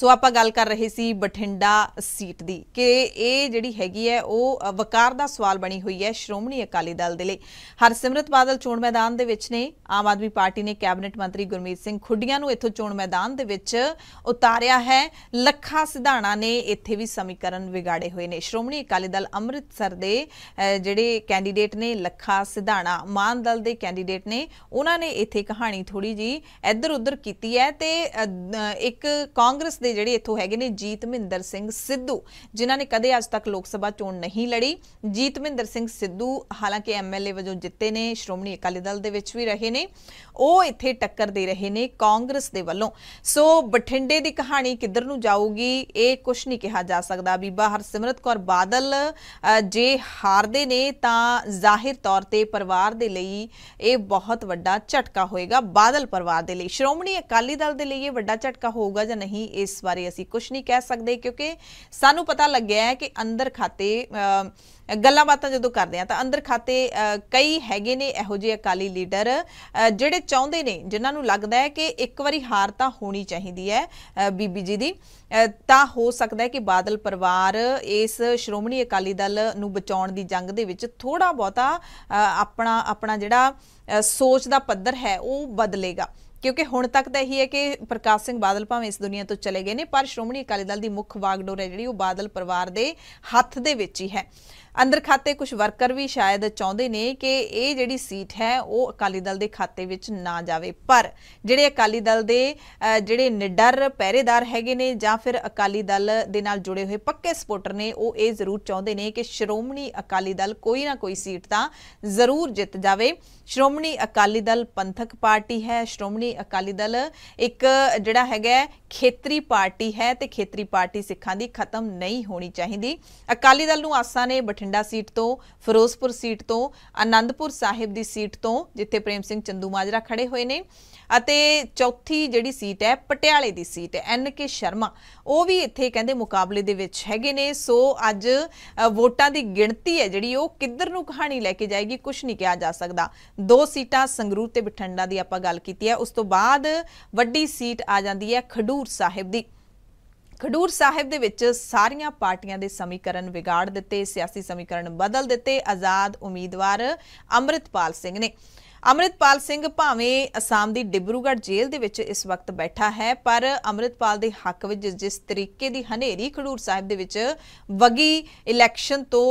ਸੋ ਆਪਾਂ ਗੱਲ ਕਰ ਰਹੇ ਸੀ ਬਠਿੰਡਾ ਸੀਟ ਦੀ ਕਿ ਇਹ ਜਿਹੜੀ ਹੈਗੀ ਹੈ ਉਹ ਵਕਾਰ ਦਾ ਸਵਾਲ ਬਣੀ ਹੋਈ ਹੈ ਸ਼੍ਰੋਮਣੀ ਅਕਾਲੀ ਦਲ ਦੇ ਲਈ ਹਰਸਿਮਰਤ ਬਾਦਲ ਚੋਣ ਮੈਦਾਨ ਦੇ ਵਿੱਚ ਨੇ ਆਮ ਆਦਮੀ ਪਾਰਟੀ ਨੇ ਕੈਬਨਿਟ ਮੰਤਰੀ ਗੁਰਮੀਤ ਸਿੰਘ ਖੁੱਡੀਆਂ ਨੂੰ ਇੱਥੋਂ ਚੋਣ ਮੈਦਾਨ ਦੇ ਵਿੱਚ ਉਤਾਰਿਆ ਹੈ ਲੱਖਾ ਸਿਧਾਣਾ ਨੇ ਇੱਥੇ ਵੀ ਸਮੀਕਰਨ ਵਿਗਾੜੇ ਹੋਏ ਨੇ ਸ਼੍ਰੋਮਣੀ ਅਕਾਲੀ ਦਲ ਅੰਮ੍ਰਿਤਸਰ ਦੇ ਜਿਹੜੇ ਕੈਂਡੀਡੇਟ ਨੇ ਲੱਖਾ ਸਿਧਾਣਾ ਮਾਨ ਦਲ ਦੇ ਕੈਂਡੀਡੇਟ ਨੇ ਉਹਨਾਂ ਨੇ ਇੱਥੇ ਕਹਾਣੀ ਥੋੜੀ ਜੀ ਇੱਧਰ ਉੱਧਰ ਕੀਤੀ ਹੈ ਤੇ ਇੱਕ ਕਾਂਗਰਸ ਦੇ ਦੇ ਜਿਹੜੇ ਇੱਥੋਂ ਹੈਗੇ ਨੇ ਜੀਤ ਮਹਿੰਦਰ ਸਿੰਘ ਸਿੱਧੂ ਜਿਨ੍ਹਾਂ ਨੇ ਕਦੇ ਅੱਜ ਤੱਕ ਲੋਕ ਸਭਾ ਚੋਣ ਨਹੀਂ ਲੜੀ ਜੀਤ ਮਹਿੰਦਰ ਸਿੰਘ ਸਿੱਧੂ ਹਾਲਾਂਕਿ ਐਮਐਲਏ ਵਜੋਂ ਜਿੱਤੇ ਨੇ ਸ਼੍ਰੋਮਣੀ ਅਕਾਲੀ ਦਲ ਦੇ ਵਿੱਚ ਵੀ ਰਹੇ ਨੇ ਉਹ ਇੱਥੇ ਟੱਕਰ ਦੇ ਰਹੇ ਨੇ ਕਾਂਗਰਸ ਦੇ ਵੱਲੋਂ ਸੋ ਬਠਿੰਡੇ ਦੀ ਕਹਾਣੀ ਕਿੱਧਰ ਨੂੰ ਜਾਊਗੀ ਇਹ ਕੁਝ ਨਹੀਂ ਕਿਹਾ ਜਾ ਸਕਦਾ ਬੀਬਾ ਸਿਮਰਤ ਕੌਰ ਬਾਦਲ ਜੇ ਹਾਰਦੇ ਨੇ ਤਾਂ ਜ਼ਾਹਿਰ ਤੌਰ ਤੇ ਪਰਿਵਾਰ ਦੇ ਲਈ ਇਹ ਬਹੁਤ ਵੱਡਾ ਝਟਕਾ ਹੋਏਗਾ ਬਾਦਲ ਪਰਿਵਾਰ ਦੇ ਲਈ ਸ਼੍ਰੋਮਣੀ ਅਕਾਲੀ ਦਲ ਦੇ ਲਈ ਇਹ ਵੱਡਾ ਝਟਕਾ ਹੋਊਗਾ ਜਾਂ ਨਹੀਂ ਇਸ ਬਾਰੇ ਅਸੀਂ ਕੁਝ ਨਹੀਂ ਕਹਿ ਸਕਦੇ ਕਿਉਂਕਿ ਸਾਨੂੰ ਪਤਾ ਲੱਗਿਆ ਹੈ ਕਿ ਅੰਦਰ ਖਾਤੇ ਗੱਲਾਂ ਬਾਤਾਂ ਜਦੋਂ ਕਰਦੇ ਆ ਤਾਂ ਅੰਦਰ ਖਾਤੇ ਕਈ ਹੈਗੇ ਨੇ ਇਹੋ ਜਿਹੇ ਅਕਾਲੀ ਲੀਡਰ ਜਿਹੜੇ ਚਾਹੁੰਦੇ ਨੇ ਜਿਨ੍ਹਾਂ ਨੂੰ ਲੱਗਦਾ ਹੈ ਕਿ ਇੱਕ ਵਾਰੀ ਹਾਰ ਤਾਂ ਹੋਣੀ ਚਾਹੀਦੀ ਹੈ ਬੀਬੀ ਜੀ ਦੀ ਤਾਂ ਹੋ ਸਕਦਾ ਹੈ ਕਿ ਬਾਦਲ ਪਰਿਵਾਰ ਇਸ ਸ਼੍ਰੋਮਣੀ ਅਕਾਲੀ ਦਲ ਨੂੰ ਬਚਾਉਣ ਦੀ ਜੰਗ ਦੇ ਵਿੱਚ ਥੋੜਾ ਬਹੁਤਾ ਆਪਣਾ ਆਪਣਾ ਜਿਹੜਾ ਸੋਚ ਦਾ ਪੱਧਰ ਹੈ ਉਹ ਬਦਲੇਗਾ ਕਿਉਂਕਿ ਹੁਣ ਤੱਕ ਤਾਂ ਇਹੀ ਹੈ ਕਿ ਪ੍ਰਕਾਸ਼ ਸਿੰਘ ਬਾਦਲ ਭਾਵੇਂ ਇਸ ਦੁਨੀਆ ਤੋਂ ਚਲੇ ਗਏ ਨੇ ਪਰ ਸ਼੍ਰੋਮਣੀ ਅਕਾਲੀ ਦਲ ਦੀ ਮੁੱਖ ਵਾਗਡੋਰ ਹੈ ਜਿਹੜੀ ਉਹ ਬਾਦਲ ਪਰਿਵਾਰ ਦੇ ਹੱਥ ਦੇ ਵਿੱਚ ਹੀ ਹੈ ਅੰਦਰ ਖਾਤੇ ਕੁਝ ਵਰਕਰ ਵੀ ਸ਼ਾਇਦ ਚਾਹੁੰਦੇ ਨੇ ਕਿ ਇਹ ਜਿਹੜੀ ਸੀਟ ਹੈ ਉਹ ਅਕਾਲੀ ਦਲ ਦੇ ਖਾਤੇ ਵਿੱਚ ਨਾ ਜਾਵੇ ਪਰ ਜਿਹੜੇ ਅਕਾਲੀ ਦਲ ਦੇ ਜਿਹੜੇ ਨਿਡਰ ਪਹਿਰੇਦਾਰ ਹੈਗੇ ਨੇ ਜਾਂ ਫਿਰ ਅਕਾਲੀ ਦਲ ਦੇ ਨਾਲ ਜੁੜੇ ਹੋਏ ਪੱਕੇ ਸਪੋਰਟਰ ਨੇ ਉਹ ਇਹ ਜ਼ਰੂਰ ਚਾਹੁੰਦੇ ਨੇ ਕਿ ਸ਼੍ਰੋਮਣੀ ਅਕਾਲੀ ਦਲ ਕੋਈ ਨਾ ਕੋਈ ਸੀਟ ਤਾਂ ਜ਼ਰੂਰ ਜਿੱਤ ਜਾਵੇ ਸ਼੍ਰੋਮਣੀ ਅਕਾਲੀ ਦਲ ਪੰਥਕ ਪਾਰਟੀ ਹੈ ਸ਼੍ਰੋਮਣੀ ਅਕਾਲੀ ਦਲ ਇੱਕ ਜਿਹੜਾ ਹੈਗਾ ਖੇਤਰੀ ਪਾਰਟੀ ਹੈ ਤੇ ਖੇਤਰੀ ਪਾਰਟੀ ਸਿੱਖਾਂ ਦੀ ਖਤਮ ਨਹੀਂ ਹੋਣੀ ਚਾਹੀਦੀ ਅਕਾਲੀ ਦਲ ਨੂੰ ਆਸਾਂ ਨੇ ਬਠਿੰਡਾ ਸੀਟ ਤੋਂ ਫਿਰੋਜ਼ਪੁਰ ਸੀਟ ਤੋਂ ਆਨੰਦਪੁਰ ਸਾਹਿਬ ਦੀ ਸੀਟ ਤੋਂ ਜਿੱਥੇ ਪ੍ਰੇਮ ਸਿੰਘ ਚੰਦੂ ਮਾਜਰਾ ਖੜੇ ਹੋਏ ਨੇ ਅਤੇ ਚੌਥੀ ਜਿਹੜੀ ਸੀਟ ਹੈ ਪਟਿਆਲੇ ਦੀ ਸੀਟ ਹੈ ਐਨ ਕੇ ਸ਼ਰਮਾ ਉਹ ਵੀ ਇੱਥੇ ਕਹਿੰਦੇ ਮੁਕਾਬਲੇ ਦੇ ਵਿੱਚ ਹੈਗੇ ਨੇ ਸੋ ਅੱਜ ਵੋਟਾਂ ਦੀ ਗਿਣਤੀ ਹੈ ਜਿਹੜੀ ਉਹ ਕਿੱਧਰ ਨੂੰ ਕਹਾਣੀ ਲੈ ਕੇ ਜਾਏਗੀ ਕੁਝ ਨਹੀਂ ਕਿਹਾ ਜਾ ਸਕਦਾ ਦੋ ਸੀਟਾਂ ਸੰਗਰੂਰ ਤੇ ਬਠਿੰਡਾ ਦੀ ਆਪਾਂ ਗੱਲ ਕੀਤੀ ਹੈ ਉਸ ਤੋਂ ਬਾਅਦ ਵੱਡੀ ਸੀਟ ਆ ਜਾਂਦੀ ਹੈ ਖਡੂ ਖਡੂਰ ਸਾਹਿਬ ਦੀ ਖਡੂਰ ਸਾਹਿਬ ਦੇ ਵਿੱਚ ਸਾਰੀਆਂ ਪਾਰਟੀਆਂ ਦੇ ਸਮੀਕਰਨ ਵਿਗਾੜ ਦਿੱਤੇ ਸਿਆਸੀ ਸਮੀਕਰਨ ਬਦਲ ਦਿੱਤੇ ਆਜ਼ਾਦ ਉਮੀਦਵਾਰ ਅਮਰਿਤਪਾਲ ਸਿੰਘ ਨੇ ਅਮਰਿਤਪਾਲ ਸਿੰਘ ਭਾਵੇਂ ਅਸਾਮ ਦੀ ਡਿਬਰੂਗੜ ਜੇਲ੍ਹ ਦੇ ਵਿੱਚ ਇਸ ਵਕਤ ਬੈਠਾ ਹੈ ਪਰ ਅਮਰਿਤਪਾਲ ਦੇ ਹੱਕ ਵਿੱਚ ਜਿਸ ਤਰੀਕੇ ਦੀ ਹਨੇਰੀ ਖਡੂਰ ਸਾਹਿਬ ਦੇ ਵਿੱਚ ਵਗੀ ਇਲੈਕਸ਼ਨ ਤੋਂ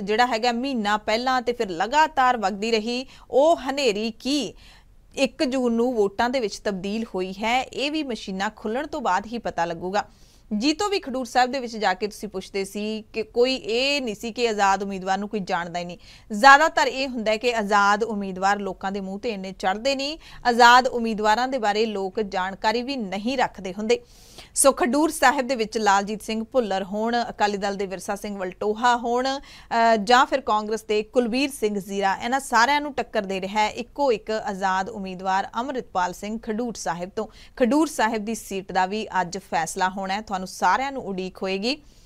ਜਿਹੜਾ ਹੈਗਾ ਮਹੀਨਾ ਪਹਿਲਾਂ ਤੇ ਫਿਰ ਲਗਾਤਾਰ ਵਗਦੀ ਰਹੀ ਉਹ ਹਨੇਰੀ ਕੀ 1 ਜੂਨ ਨੂੰ ਵੋਟਾਂ ਦੇ ਵਿੱਚ ਤਬਦੀਲ ਹੋਈ ਹੈ ਇਹ ਵੀ ਮਸ਼ੀਨਾਂ ਖੁੱਲਣ ਤੋਂ ਬਾਅਦ ਹੀ ਪਤਾ ਲੱਗੂਗਾ ਜੀਤੋ ਵੀ ਖਡੂਰ ਸਾਹਿਬ ਦੇ ਵਿੱਚ ਜਾ ਕੇ ਤੁਸੀਂ ਪੁੱਛਦੇ ਸੀ ਕਿ ਕੋਈ ਇਹ ਨਹੀਂ ਸੀ ਕਿ ਆਜ਼ਾਦ ਉਮੀਦਵਾਰ ਨੂੰ ਕੋਈ ਜਾਣਦਾ ਹੀ ਨਹੀਂ ਜ਼ਿਆਦਾਤਰ ਇਹ ਹੁੰਦਾ ਹੈ ਕਿ ਆਜ਼ਾਦ ਉਮੀਦਵਾਰ ਲੋਕਾਂ ਦੇ ਮੂੰਹ ਤੇ ਇੰਨੇ ਚੜਦੇ ਨਹੀਂ ਆਜ਼ਾਦ ਉਮੀਦਵਾਰਾਂ ਦੇ ਬਾਰੇ ਲੋਕ ਜਾਣਕਾਰੀ ਵੀ ਨਹੀਂ ਰੱਖਦੇ ਹੁੰਦੇ ਸੋ ਖਡੂਰ ਸਾਹਿਬ ਦੇ ਵਿੱਚ ਲਾਲਜੀਤ ਸਿੰਘ ਭੁੱਲਰ ਹੋਣ ਅਕਾਲੀ ਦਲ ਦੇ ਵਿਰਸਾ ਸਿੰਘ ਵਲਟੋਹਾ ਹੋਣ ਜਾਂ ਫਿਰ ਕਾਂਗਰਸ ਦੇ ਕੁਲਵੀਰ ਸਿੰਘ ਜ਼ੀਰਾ ਇਹਨਾਂ ਸਾਰਿਆਂ ਨੂੰ ਟੱਕਰ ਦੇ ਰਿਹਾ ਹੈ ਇੱਕੋ ਇੱਕ ਆਜ਼ਾਦ ਉਮੀਦਵਾਰ ਅਮਰਿਤਪਾਲ ਸਿੰਘ ਖਡੂਰ ਸਾਹਿਬ ਤੋਂ ਖਡੂਰ ਸਾਹਿਬ ਦੀ ਸੀਟ ਦਾ ਵੀ ਅੱਜ ਫੈਸਲਾ ਹੋਣਾ ਹੈ ਤੁਹਾਨੂੰ ਸਾਰਿਆਂ ਨੂੰ ਉਡੀਕ ਹੋਏਗੀ